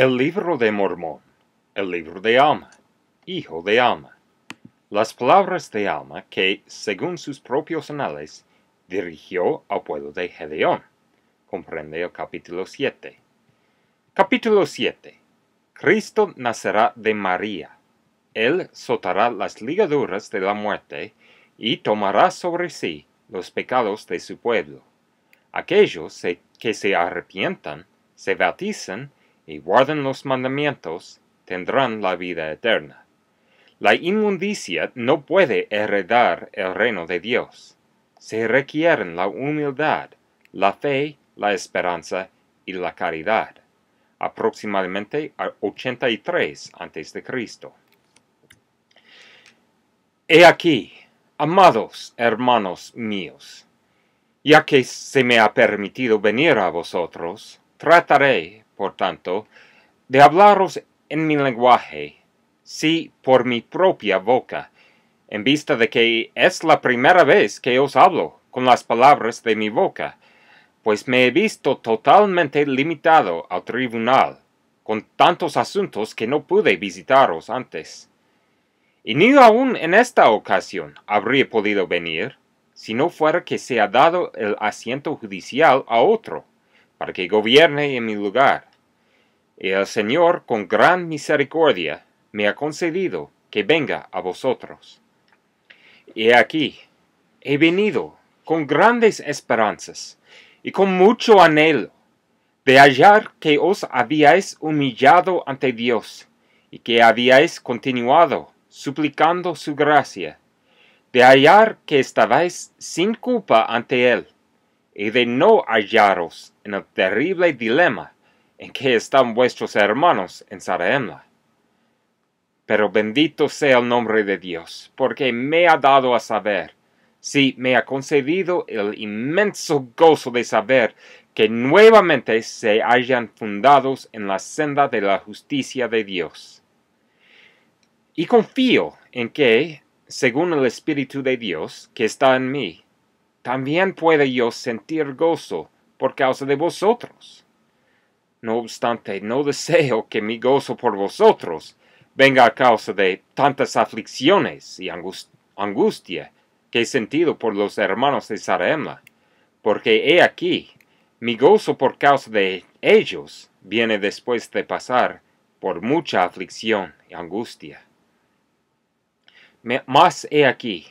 El libro de Mormón, el libro de Alma, hijo de Alma. Las palabras de Alma que, según sus propios anales, dirigió al pueblo de Gedeón. Comprende el capítulo 7. Capítulo 7. Cristo nacerá de María. Él soltará las ligaduras de la muerte y tomará sobre sí los pecados de su pueblo. Aquellos que se arrepientan, se bautizan y guarden los mandamientos, tendrán la vida eterna. La inmundicia no puede heredar el reino de Dios. Se requieren la humildad, la fe, la esperanza y la caridad. Aproximadamente a 83 Cristo. He aquí, amados hermanos míos, ya que se me ha permitido venir a vosotros, trataré por tanto, de hablaros en mi lenguaje, sí por mi propia boca, en vista de que es la primera vez que os hablo con las palabras de mi boca, pues me he visto totalmente limitado al tribunal, con tantos asuntos que no pude visitaros antes. Y ni aun en esta ocasión habría podido venir, si no fuera que se ha dado el asiento judicial a otro, para que gobierne en mi lugar. Y el Señor, con gran misericordia, me ha concedido que venga a vosotros. He aquí, he venido con grandes esperanzas y con mucho anhelo de hallar que os habíais humillado ante Dios y que habíais continuado suplicando su gracia, de hallar que estabais sin culpa ante Él y de no hallaros en el terrible dilema en que están vuestros hermanos en Saraemla. Pero bendito sea el nombre de Dios, porque me ha dado a saber, sí, me ha concedido el inmenso gozo de saber que nuevamente se hayan fundados en la senda de la justicia de Dios. Y confío en que, según el Espíritu de Dios que está en mí, también puedo yo sentir gozo por causa de vosotros. No obstante, no deseo que mi gozo por vosotros venga a causa de tantas aflicciones y angustia que he sentido por los hermanos de Sarema, porque he aquí, mi gozo por causa de ellos viene después de pasar por mucha aflicción y angustia. Mas he aquí,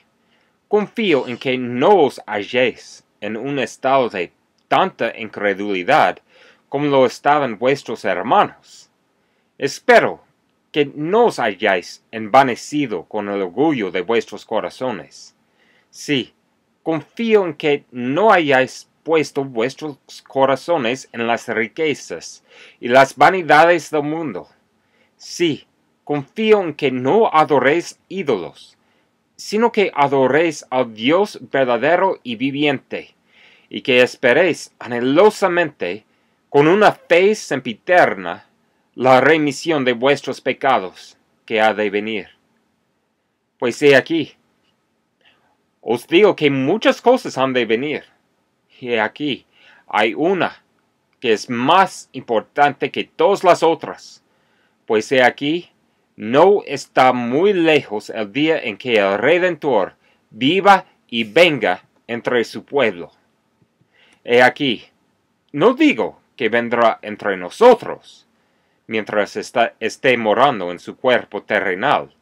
Confío en que no os halléis en un estado de tanta incredulidad como lo estaban vuestros hermanos. Espero que no os hayáis envanecido con el orgullo de vuestros corazones. Sí, confío en que no hayáis puesto vuestros corazones en las riquezas y las vanidades del mundo. Sí, confío en que no adoréis ídolos sino que adoréis al Dios verdadero y viviente, y que esperéis anhelosamente, con una fe sempiterna, la remisión de vuestros pecados que ha de venir. Pues he aquí, os digo que muchas cosas han de venir, y he aquí, hay una que es más importante que todas las otras, pues he aquí, no está muy lejos el día en que el Redentor viva y venga entre su pueblo. He aquí, no digo que vendrá entre nosotros, mientras está, esté morando en su cuerpo terrenal,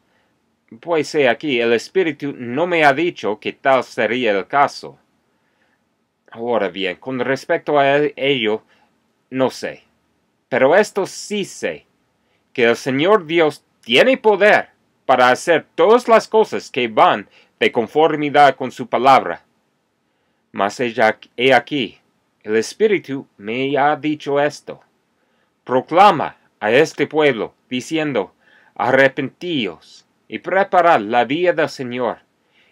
pues he aquí, el Espíritu no me ha dicho que tal sería el caso. Ahora bien, con respecto a ello, no sé, pero esto sí sé, que el Señor Dios tiene poder para hacer todas las cosas que van de conformidad con su palabra. Mas he aquí, el Espíritu me ha dicho esto. Proclama a este pueblo, diciendo, arrepentíos y preparad la vía del Señor,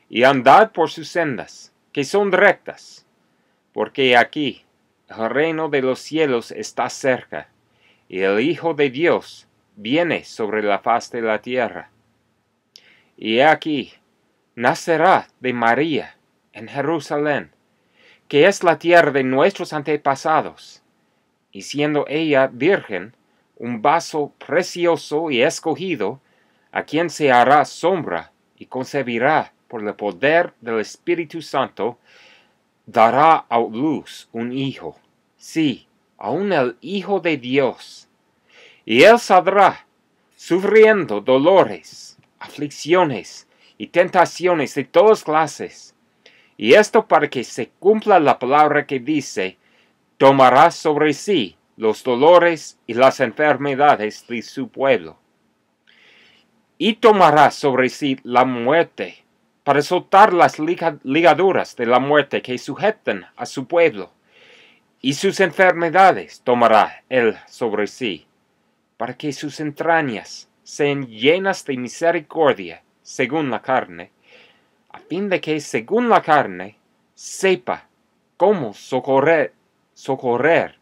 y andad por sus sendas, que son rectas, porque aquí el reino de los cielos está cerca, y el Hijo de Dios viene sobre la faz de la tierra. Y he aquí, nacerá de María en Jerusalén, que es la tierra de nuestros antepasados, y siendo ella virgen, un vaso precioso y escogido, a quien se hará sombra y concebirá por el poder del Espíritu Santo, dará a luz un hijo, sí, aun el Hijo de Dios y él saldrá sufriendo dolores, aflicciones y tentaciones de todas clases. Y esto para que se cumpla la palabra que dice, tomará sobre sí los dolores y las enfermedades de su pueblo. Y tomará sobre sí la muerte, para soltar las ligaduras de la muerte que sujetan a su pueblo. Y sus enfermedades tomará él sobre sí para que sus entrañas sean llenas de misericordia, según la carne, a fin de que, según la carne, sepa cómo socorrer, socorrer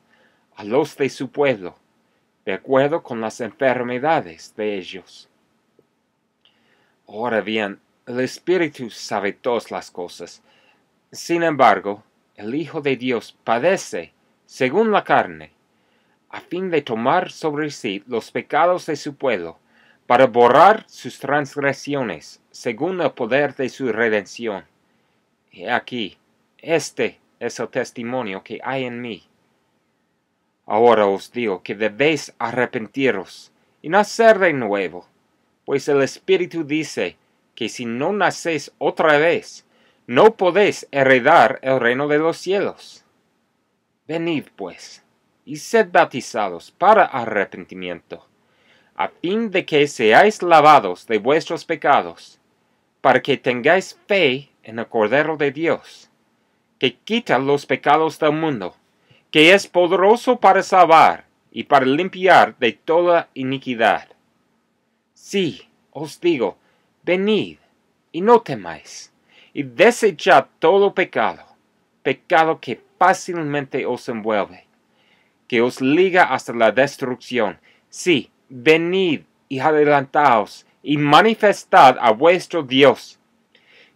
a los de su pueblo, de acuerdo con las enfermedades de ellos. Ahora bien, el Espíritu sabe todas las cosas. Sin embargo, el Hijo de Dios padece según la carne, a fin de tomar sobre sí los pecados de su pueblo, para borrar sus transgresiones, según el poder de su redención. He aquí, este es el testimonio que hay en mí. Ahora os digo que debéis arrepentiros y nacer de nuevo, pues el Espíritu dice que si no nacéis otra vez, no podéis heredar el reino de los cielos. Venid pues y sed bautizados para arrepentimiento, a fin de que seáis lavados de vuestros pecados, para que tengáis fe en el Cordero de Dios, que quita los pecados del mundo, que es poderoso para salvar y para limpiar de toda iniquidad. Sí, os digo, venid y no temáis, y desechad todo pecado, pecado que fácilmente os envuelve que os liga hasta la destrucción. Sí, venid y adelantaos y manifestad a vuestro Dios,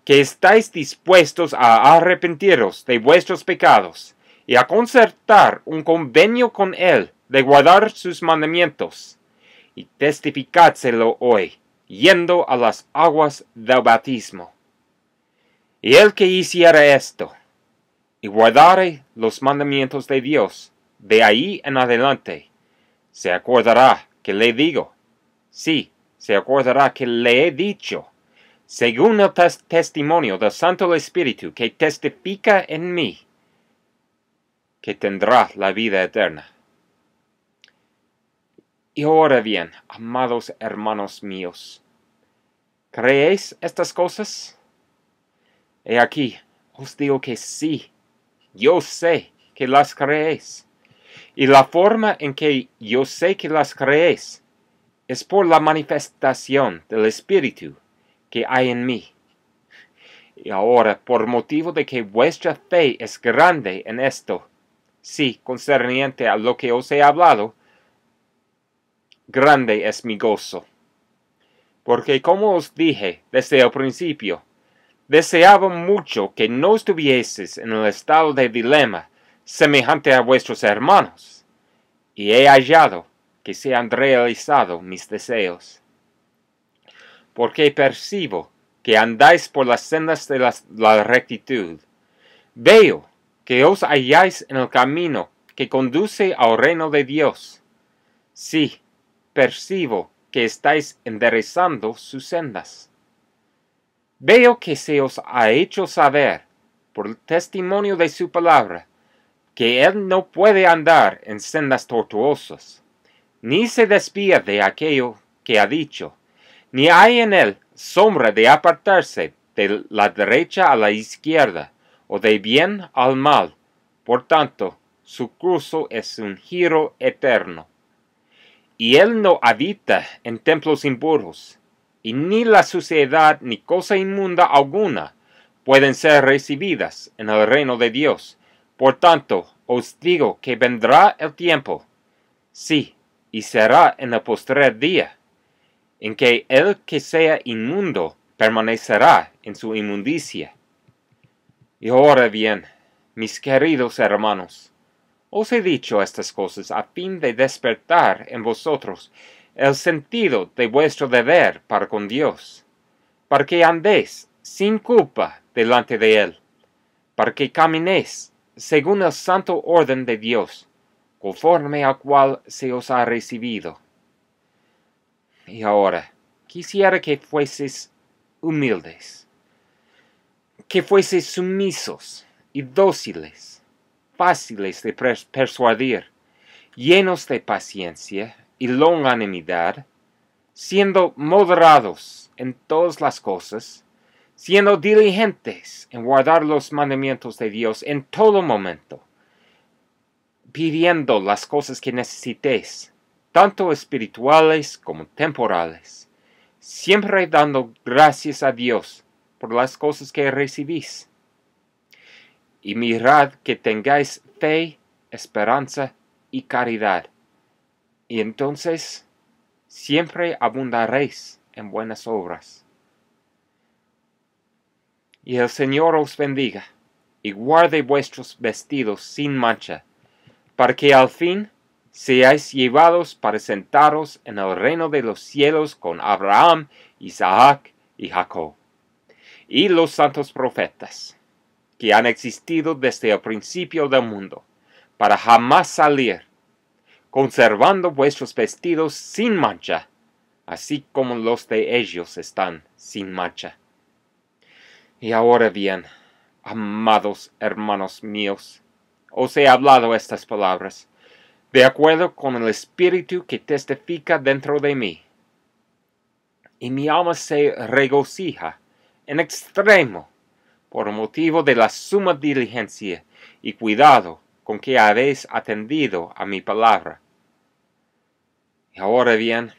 que estáis dispuestos a arrepentiros de vuestros pecados y a concertar un convenio con Él de guardar sus mandamientos, y testificádselo hoy, yendo a las aguas del batismo. Y el que hiciera esto, y guardare los mandamientos de Dios, de ahí en adelante, se acordará que le digo. Sí, se acordará que le he dicho. Según el testimonio del Santo Espíritu que testifica en mí, que tendrá la vida eterna. Y ahora bien, amados hermanos míos, ¿creéis estas cosas? He aquí, os digo que sí, yo sé que las creéis y la forma en que yo sé que las crees es por la manifestación del Espíritu que hay en mí. Y ahora, por motivo de que vuestra fe es grande en esto, sí, concerniente a lo que os he hablado, grande es mi gozo. Porque como os dije desde el principio, deseaba mucho que no estuvieses en el estado de dilema semejante a vuestros hermanos, y he hallado que se han realizado mis deseos. Porque percibo que andáis por las sendas de la rectitud. Veo que os halláis en el camino que conduce al reino de Dios. Sí, percibo que estáis enderezando sus sendas. Veo que se os ha hecho saber, por el testimonio de su palabra, que él no puede andar en sendas tortuosas, ni se despía de aquello que ha dicho, ni hay en él sombra de apartarse de la derecha a la izquierda, o de bien al mal. Por tanto, su curso es un giro eterno. Y él no habita en templos impuros, y ni la suciedad ni cosa inmunda alguna pueden ser recibidas en el reino de Dios, por tanto, os digo que vendrá el tiempo, sí, y será en el postrer día, en que el que sea inmundo permanecerá en su inmundicia. Y ahora bien, mis queridos hermanos, os he dicho estas cosas a fin de despertar en vosotros el sentido de vuestro deber para con Dios, para que andéis sin culpa delante de Él, para que caminéis según el santo orden de Dios, conforme al cual se os ha recibido. Y ahora, quisiera que fueseis humildes, que fueseis sumisos y dóciles, fáciles de persuadir, llenos de paciencia y longanimidad, siendo moderados en todas las cosas, siendo diligentes en guardar los mandamientos de Dios en todo momento, pidiendo las cosas que necesitéis, tanto espirituales como temporales, siempre dando gracias a Dios por las cosas que recibís. Y mirad que tengáis fe, esperanza y caridad, y entonces siempre abundaréis en buenas obras. Y el Señor os bendiga, y guarde vuestros vestidos sin mancha, para que al fin seáis llevados para sentaros en el reino de los cielos con Abraham, Isaac y Jacob, y los santos profetas, que han existido desde el principio del mundo, para jamás salir, conservando vuestros vestidos sin mancha, así como los de ellos están sin mancha. Y ahora bien, amados hermanos míos, os he hablado estas palabras, de acuerdo con el Espíritu que testifica dentro de mí. Y mi alma se regocija en extremo por motivo de la suma diligencia y cuidado con que habéis atendido a mi palabra. Y ahora bien,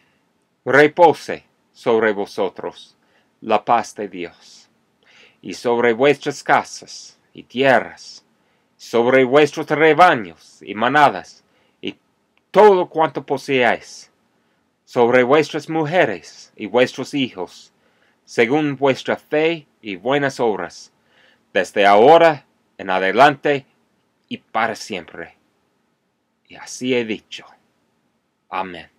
repose sobre vosotros la paz de Dios y sobre vuestras casas y tierras, sobre vuestros rebaños y manadas, y todo cuanto poseáis, sobre vuestras mujeres y vuestros hijos, según vuestra fe y buenas obras, desde ahora en adelante y para siempre. Y así he dicho. Amén.